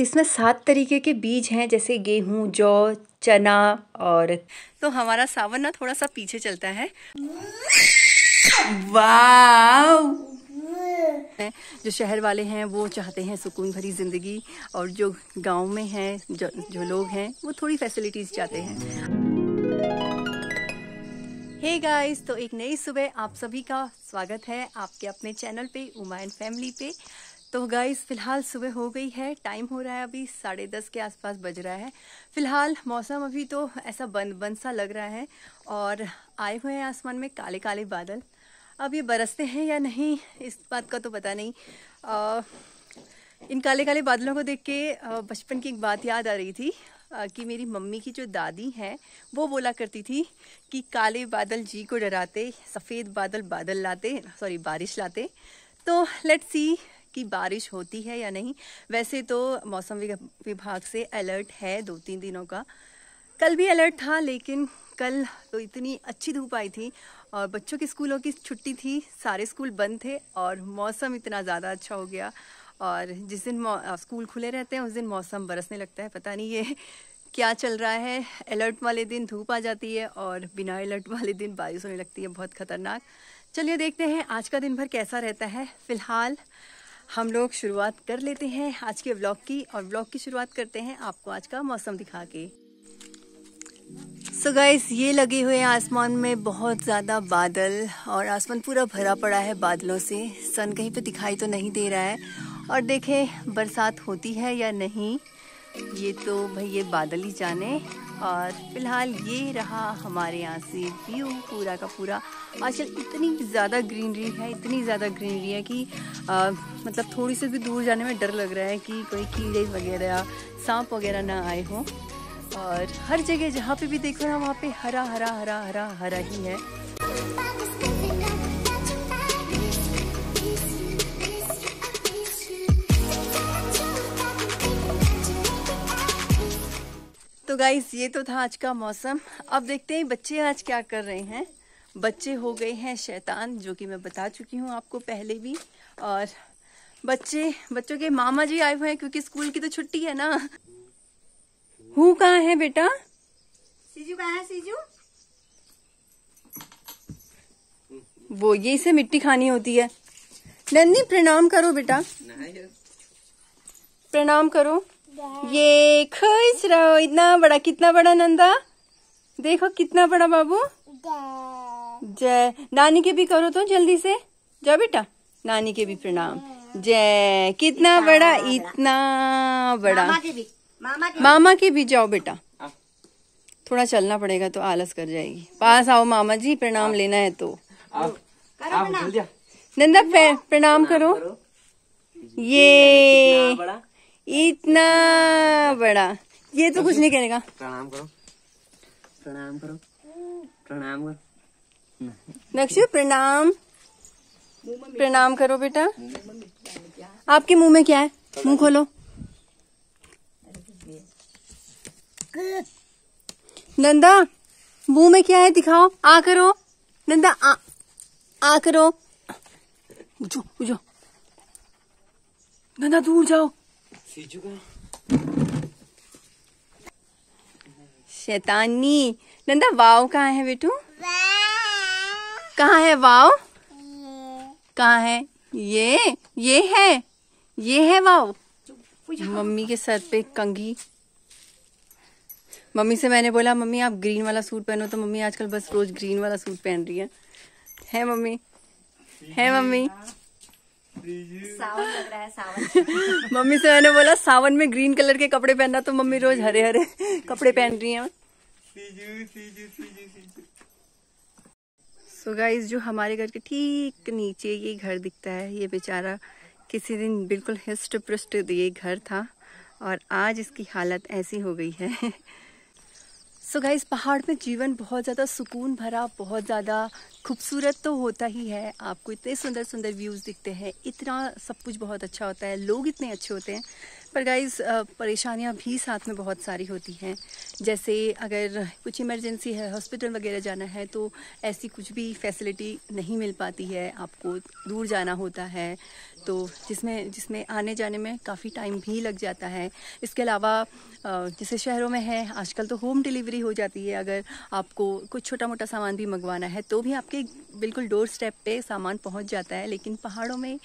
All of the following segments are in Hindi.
इसमें सात तरीके के बीज हैं जैसे गेहूं जौ चना और तो हमारा सावन ना थोड़ा सा पीछे चलता है वाह जो शहर वाले हैं वो चाहते हैं सुकून भरी ज़िंदगी और जो गांव में हैं जो, जो लोग हैं वो थोड़ी फैसिलिटीज़ चाहते हैं हे hey गाइस तो एक नई सुबह आप सभी का स्वागत है आपके अपने चैनल पे उमा एंड फैमिली पे तो गाइस फिलहाल सुबह हो गई है टाइम हो रहा है अभी साढ़े दस के आसपास बज रहा है फिलहाल मौसम अभी तो ऐसा बंद बंद सा लग रहा है और आए हुए हैं आसमान में काले काले बादल अब ये बरसते हैं या नहीं इस बात का तो पता नहीं आ, इन काले काले बादलों को देख के बचपन की एक बात याद आ रही थी कि मेरी मम्मी की जो दादी हैं वो बोला करती थी कि काले बादल जी को डराते सफ़ेद बादल बादल लाते सॉरी बारिश लाते तो लेट्स सी कि बारिश होती है या नहीं वैसे तो मौसम विभाग से अलर्ट है दो तीन दिनों का कल भी अलर्ट था लेकिन कल तो इतनी अच्छी धूप आई थी और बच्चों के स्कूलों की छुट्टी थी सारे स्कूल बंद थे और मौसम इतना ज़्यादा अच्छा हो गया और जिस दिन स्कूल खुले रहते हैं उस दिन मौसम बरसने लगता है पता नहीं ये क्या चल रहा है अलर्ट वाले दिन धूप आ जाती है और बिना अलर्ट वाले दिन बारिश होने लगती है बहुत ख़तरनाक चलिए देखते हैं आज का दिन भर कैसा रहता है फिलहाल हम लोग शुरुआत कर लेते हैं आज के व्लॉग की और व्लॉग की शुरुआत करते हैं आपको आज का मौसम दिखा के सो so गाइस ये लगे हुए आसमान में बहुत ज़्यादा बादल और आसमान पूरा भरा पड़ा है बादलों से सन कहीं पे तो दिखाई तो नहीं दे रहा है और देखें बरसात होती है या नहीं ये तो भाई ये बादल ही जाने और फिलहाल ये रहा हमारे यहाँ से व्यू पूरा का पूरा आजकल इतनी ज़्यादा ग्रीनरी है इतनी ज़्यादा ग्रीनरी है कि आ, मतलब थोड़ी से भी दूर जाने में डर लग रहा है कि कोई कीड़े वगैरह सांप वगैरह ना आए हों और हर जगह जहाँ पे भी देखो ना वहाँ पे हरा हरा हरा हरा हरा ही है तो गाइस ये तो था आज का मौसम अब देखते हैं बच्चे आज क्या कर रहे हैं बच्चे हो गए हैं शैतान जो कि मैं बता चुकी हूँ आपको पहले भी और बच्चे बच्चों के मामा जी आए हुए हैं क्योंकि स्कूल की तो छुट्टी है ना हु कहा है बेटा सीजू कहा है सीजू वो ये इसे मिट्टी खानी होती है नंदी प्रणाम करो बेटा प्रणाम करो ये खुश रहो इतना बड़ा कितना बड़ा नंदा देखो कितना बड़ा बाबू जय नानी के भी करो तो जल्दी से जाओ बेटा नानी के भी प्रणाम जय कितना बड़ा इतना बड़ा मामा के भी मामा के, मामा के भी जाओ बेटा हाँ। थोड़ा चलना पड़ेगा तो आलस कर जाएगी पास आओ मामा जी प्रणाम हाँ। लेना है तो, तो नंदा प्रणाम करो ये इतना बड़ा ये तो कुछ नहीं करेगा प्रणाम करो प्रणाम करो प्रणाम करो दक्षु प्रणाम प्रणाम करो बेटा आपके मुंह में क्या है मुंह खोलो नंदा मुंह में क्या है दिखाओ आ करो नंदा आ, आ करो बुझो बुझो नंदा दूर जाओ शैतानी नंदा वाव कहाँ है बेटू कहाँ है वाव कहाँ है ये ये है ये है वाव मम्मी के सर पे कंघी मम्मी से मैंने बोला मम्मी आप ग्रीन वाला सूट पहनो तो मम्मी आजकल बस रोज ग्रीन वाला सूट पहन रही है है मम्मी है मम्मी सावन लग रहा है सावन मम्मी से मैंने बोला सावन में ग्रीन कलर के कपड़े पहनना तो मम्मी रोज हरे हरे कपड़े पहन रही है सो so गाइज जो हमारे घर के ठीक नीचे ये घर दिखता है ये बेचारा किसी दिन बिल्कुल हिस्ट पृष्ट ये घर था और आज इसकी हालत ऐसी हो गई है सो so गाइज पहाड़ में जीवन बहुत ज़्यादा सुकून भरा बहुत ज़्यादा खूबसूरत तो होता ही है आपको इतने सुंदर सुंदर व्यूज़ दिखते हैं इतना सब कुछ बहुत अच्छा होता है लोग इतने अच्छे होते हैं पर गाइज परेशानियां भी साथ में बहुत सारी होती हैं जैसे अगर कुछ इमरजेंसी है हॉस्पिटल वगैरह जाना है तो ऐसी कुछ भी फैसिलिटी नहीं मिल पाती है आपको दूर जाना होता है तो जिसमें जिसमें आने जाने में काफ़ी टाइम भी लग जाता है इसके अलावा जैसे शहरों में है आजकल तो होम डिलीवरी हो जाती है अगर आपको कुछ छोटा मोटा सामान भी मंगवाना है तो भी आप आपके बिल्कुल डोर स्टेप पे सामान पहुंच जाता है लेकिन पहाड़ों में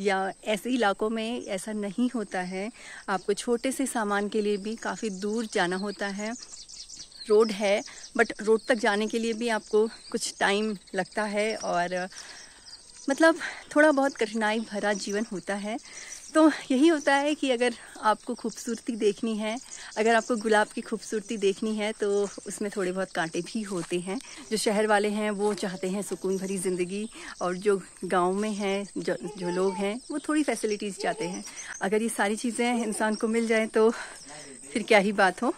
या ऐसे इलाकों में ऐसा नहीं होता है आपको छोटे से सामान के लिए भी काफ़ी दूर जाना होता है रोड है बट रोड तक जाने के लिए भी आपको कुछ टाइम लगता है और मतलब थोड़ा बहुत कठिनाई भरा जीवन होता है तो यही होता है कि अगर आपको खूबसूरती देखनी है अगर आपको गुलाब की खूबसूरती देखनी है तो उसमें थोड़े बहुत कांटे भी होते हैं जो शहर वाले हैं वो चाहते हैं सुकून भरी ज़िंदगी और जो गांव में हैं जो जो लोग हैं वो थोड़ी फैसिलिटीज़ चाहते हैं अगर ये सारी चीज़ें इंसान को मिल जाएँ तो फिर क्या ही बात हो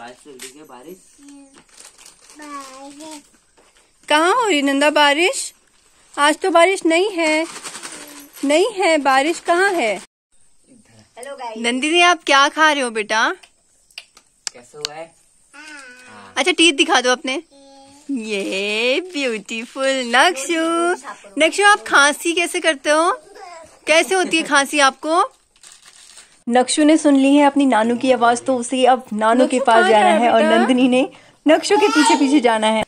बारिश कहाँ हो रही नंदा बारिश आज तो बारिश नहीं है नहीं है बारिश कहाँ है हेलो नंदिनी आप क्या खा रहे हो बेटा कैसे हुआ है हाँ। अच्छा टीत दिखा दो अपने ये ब्यूटीफुल नक्शु नक्शु आप खांसी कैसे करते हो कैसे होती है खांसी आपको नक्शु ने सुन ली है अपनी नानू की आवाज तो उसे अब नानू के पास जाना है और नंदिनी ने नक्शु के पीछे पीछे जाना है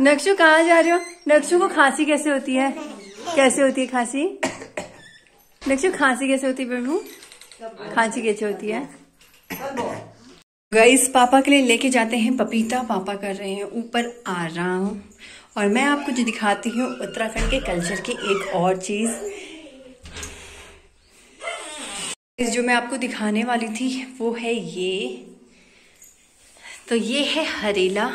नक्शु कहाँ जा रहे हो नक्शु को खांसी कैसे होती है कैसे होती है खांसी नक्शु खांसी कैसे होती है बेबू खांसी कैसे होती है गईस पापा के लिए लेके जाते हैं पपीता पापा कर रहे हैं ऊपर आराम और मैं आपको जो दिखाती हूँ उत्तराखंड के कल्चर की एक और चीज़ जो मैं आपको दिखाने वाली थी वो है ये तो ये है हरेला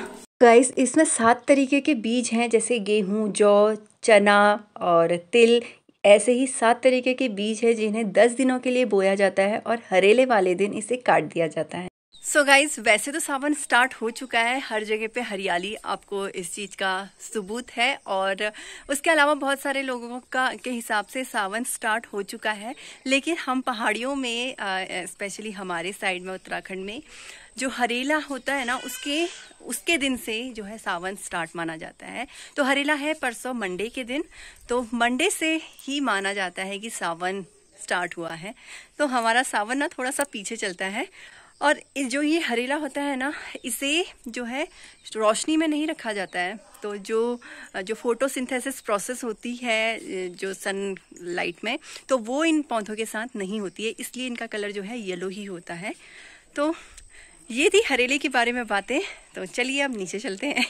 गाइस इसमें सात तरीके के बीज हैं जैसे गेहूँ जौ चना और तिल ऐसे ही सात तरीके के बीज है जिन्हें दस दिनों के लिए बोया जाता है और हरेले वाले दिन इसे काट दिया जाता है सो so गाइज वैसे तो सावन स्टार्ट हो चुका है हर जगह पे हरियाली आपको इस चीज़ का सबूत है और उसके अलावा बहुत सारे लोगों का के हिसाब से सावन स्टार्ट हो चुका है लेकिन हम पहाड़ियों में स्पेशली हमारे साइड में उत्तराखंड में जो हरेला होता है ना उसके उसके दिन से जो है सावन स्टार्ट माना जाता है तो हरेला है परसों मंडे के दिन तो मंडे से ही माना जाता है कि सावन स्टार्ट हुआ है तो हमारा सावन ना थोड़ा सा पीछे चलता है और जो ये हरेला होता है ना इसे जो है रोशनी में नहीं रखा जाता है तो जो जो फोटोसिंथेसिस प्रोसेस होती है जो सन लाइट में तो वो इन पौधों के साथ नहीं होती है इसलिए इनका कलर जो है येलो ही होता है तो ये थी हरेले के बारे में बातें तो चलिए अब नीचे चलते हैं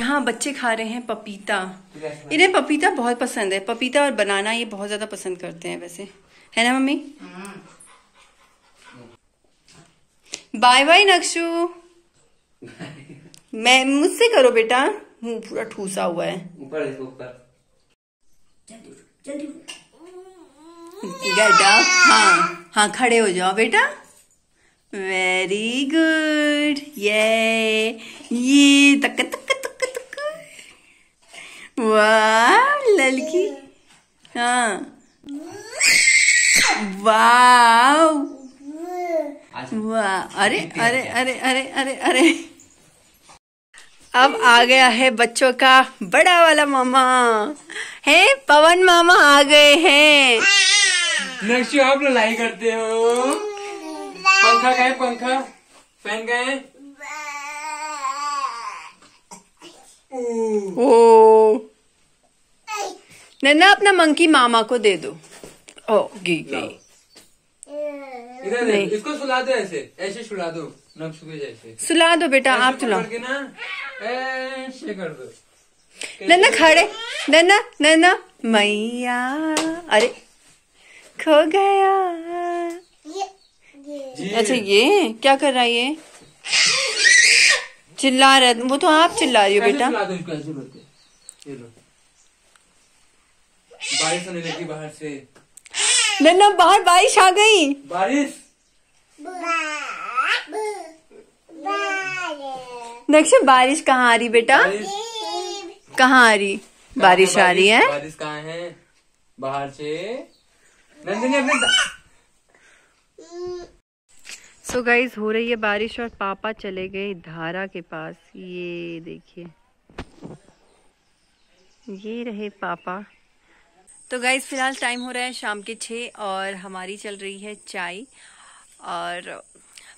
यहाँ बच्चे खा रहे हैं पपीता इन्हें पपीता बहुत पसंद है पपीता और बनाना ये बहुत ज़्यादा पसंद करते हैं वैसे है ना मम्मी हाँ। बाय बाय नक्शु मैं मुझसे करो बेटा मुंह पूरा ठूसा हुआ है ऊपर ऊपर गेट अप हाँ हाँ खड़े हो जाओ बेटा वेरी गुड ये ये तक तक तक तक वाह लड़की हाँ वाह अरे अरे अरे अरे अरे अरे अब आ गया है बच्चों का बड़ा वाला मामा है पवन मामा आ गए हैं नक्शु आप लड़ाई करते हो पंखा गए है पंखा फैन गए ओ नन्ना अपना मंकी मामा को दे दो ओ गी गई इधर इसको सुला दो ऐसे ऐसे सुला दो जैसे सुला दो बेटा आप सुना ऐसे कर दो नन्ना खड़े नन्ना नन्ना मैया अरे खो गया अच्छा ये क्या कर रहा है ये चिल्ला रहा वो तो आप चिल्ला रही हो बेटा बारिश होने लगी बाहर से नन्ना बाहर बारिश आ गई बारिश नक्शा बारिश कहाँ आ रही बेटा कहाँ आ रही बारिश आ रही है बारिश कहाँ है बाहर से सो गाइज so हो रही है बारिश और पापा चले गए धारा के पास ये देखिए ये रहे पापा तो गाइज फिलहाल टाइम हो रहा है शाम के छः और हमारी चल रही है चाय और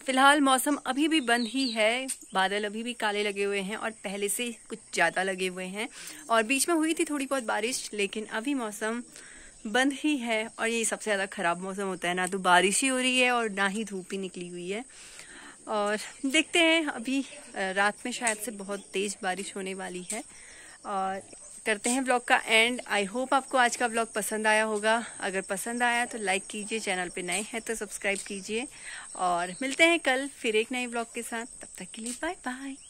फिलहाल मौसम अभी भी बंद ही है बादल अभी भी काले लगे हुए हैं और पहले से कुछ ज़्यादा लगे हुए हैं और बीच में हुई थी थोड़ी बहुत बारिश लेकिन अभी मौसम बंद ही है और ये सबसे ज़्यादा ख़राब मौसम होता है ना तो बारिश ही हो रही है और ना ही धूप ही निकली हुई है और देखते हैं अभी रात में शायद से बहुत तेज़ बारिश होने वाली है और करते हैं ब्लॉग का एंड आई होप आपको आज का ब्लॉग पसंद आया होगा अगर पसंद आया तो लाइक कीजिए चैनल पे नए हैं तो सब्सक्राइब कीजिए और मिलते हैं कल फिर एक नए ब्लॉग के साथ तब तक के लिए बाय बाय